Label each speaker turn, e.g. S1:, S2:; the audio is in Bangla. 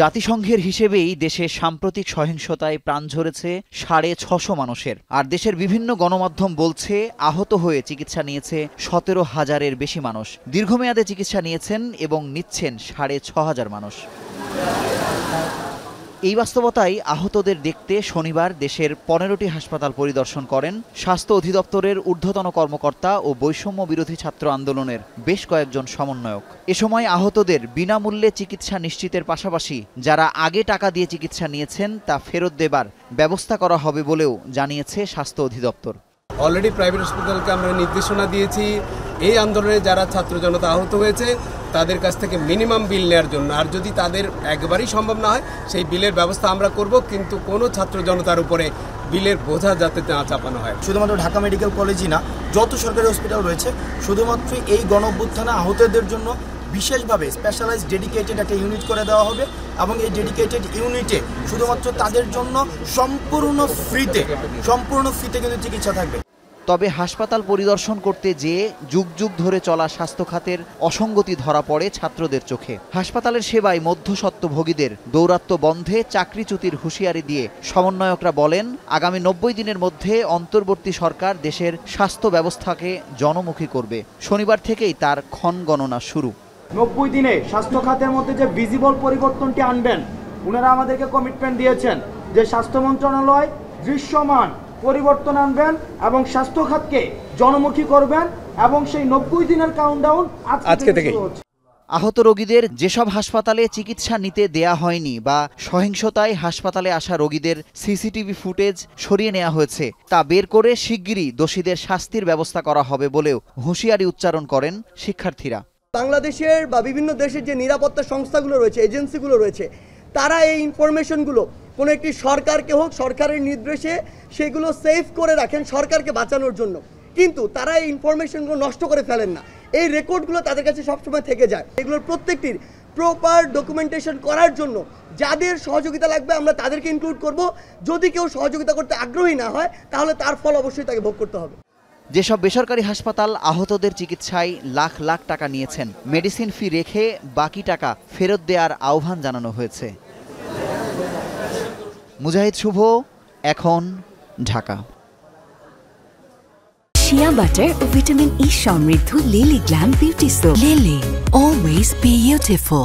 S1: জাতিসংঘের হিসেবেই দেশে সাম্প্রতিক সহিংসতায় প্রাণ ঝরেছে সাড়ে ছশো মানুষের আর দেশের বিভিন্ন গণমাধ্যম বলছে আহত হয়ে চিকিৎসা নিয়েছে সতেরো হাজারের বেশি মানুষ দীর্ঘমেয়াদে চিকিৎসা নিয়েছেন এবং নিচ্ছেন সাড়ে ছ হাজার মানুষ এই বাস্তবতায় আহতদের দেখতে শনিবার দেশের পনেরোটি হাসপাতাল পরিদর্শন করেন স্বাস্থ্য অধিদপ্তরের ঊর্ধ্বতন কর্মকর্তা ও বৈষম্য বিরোধী ছাত্র আন্দোলনের বেশ কয়েকজন সমন্বয়ক এ সময় আহতদের বিনামূল্যে চিকিৎসা নিশ্চিতের পাশাপাশি যারা আগে টাকা দিয়ে চিকিৎসা নিয়েছেন তা ফেরত দেবার ব্যবস্থা করা হবে বলেও জানিয়েছে স্বাস্থ্য অধিদপ্তর
S2: অলরেডি প্রাইভেট হসপিটালকে আমরা নির্দেশনা দিয়েছি এই আন্দোলনে যারা ছাত্র জনতা আহত হয়েছে তাদের কাছ থেকে মিনিমাম বিল নেওয়ার জন্য আর যদি তাদের একবারই সম্ভব না হয় সেই বিলের ব্যবস্থা আমরা করব কিন্তু কোনো ছাত্র জনতার উপরে বিলের বোঝা যাতে না চাপানো হয় শুধুমাত্র ঢাকা মেডিকেল কলেজই না যত সরকারি হসপিটাল রয়েছে শুধুমাত্র এই গণ আহতদের জন্য
S3: বিশেষভাবে স্পেশালাইজ ডেডিকেটেড একটা ইউনিট করে দেওয়া হবে এবং এই ডেডিকেটেড ইউনিটে শুধুমাত্র তাদের জন্য সম্পূর্ণ ফ্রিতে সম্পূর্ণ ফ্রিতে কিন্তু চিকিৎসা থাকবে
S1: তবে হাসপাতাল পরিদর্শন করতে যেয়ে যুগ যুগ ধরে চলা স্বাস্থ্যখাতের অসঙ্গতি ধরা পড়ে ছাত্রদের চোখে হাসপাতালের সেবায় মধ্যস্বত্বভোগীদের দৌরাত্ম বন্ধে চাকরিচ্যুতির হুঁশিয়ারি দিয়ে সমন্বয়করা বলেন আগামী নব্বই দিনের মধ্যে অন্তর্বর্তী সরকার দেশের স্বাস্থ্য ব্যবস্থাকে জনমুখী করবে শনিবার থেকেই তার ক্ষণ গণনা শুরু
S3: নব্বই দিনে স্বাস্থ্য খাতের মধ্যে যে ভিজিবল পরিবর্তনটি আনবেন ওনারা আমাদেরকে কমিটমেন্ট দিয়েছেন যে স্বাস্থ্য মন্ত্রণালয় দৃশ্যমান পরিবর্তন আনবেন এবং স্বাস্থ্য
S1: খাতকে জনমুখী করবেন এবং সেই নব্বই দিনের কাউন্টডাউন আজকে থেকে আহত রোগীদের যেসব হাসপাতালে চিকিৎসা নিতে দেয়া হয়নি বা সহিংসতায় হাসপাতালে আসা রোগীদের সিসিটিভি ফুটেজ সরিয়ে নেওয়া হয়েছে তা বের করে শিগগিরই দোষীদের শাস্তির ব্যবস্থা করা হবে বলেও হুঁশিয়ারি উচ্চারণ করেন শিক্ষার্থীরা
S4: বাংলাদেশের বা বিভিন্ন দেশের যে নিরাপত্তা সংস্থাগুলো রয়েছে এজেন্সিগুলো রয়েছে তারা এই ইনফরমেশনগুলো কোনো একটি সরকারকে হোক সরকারের নির্দেশে সেগুলো সেভ করে রাখেন সরকারকে বাঁচানোর জন্য কিন্তু তারা এই ইনফরমেশনগুলো নষ্ট করে ফেলেন না এই রেকর্ডগুলো তাদের কাছে সবসময় থেকে যায় এগুলোর প্রত্যেকটির প্রপার ডকুমেন্টেশন করার জন্য যাদের সহযোগিতা লাগবে আমরা তাদেরকে
S1: ইনক্লুড করব যদি কেউ সহযোগিতা করতে আগ্রহী না হয় তাহলে তার ফল অবশ্যই তাকে ভোগ করতে হবে যেসব বেসরকারি হাসপাতাল আহতদের চিকিৎসায় লাখ লাখ টাকা নিয়েছেন মেডিসিন ফি রেখে বাকি টাকা ফেরত দেওয়ার আহ্বান জানানো হয়েছে মুজাহিদ শুভ এখন ঢাকা শিয়া বাটার ও ভিটামিন ই e সমৃদ্ধ lily glam beauty soap lily always beautiful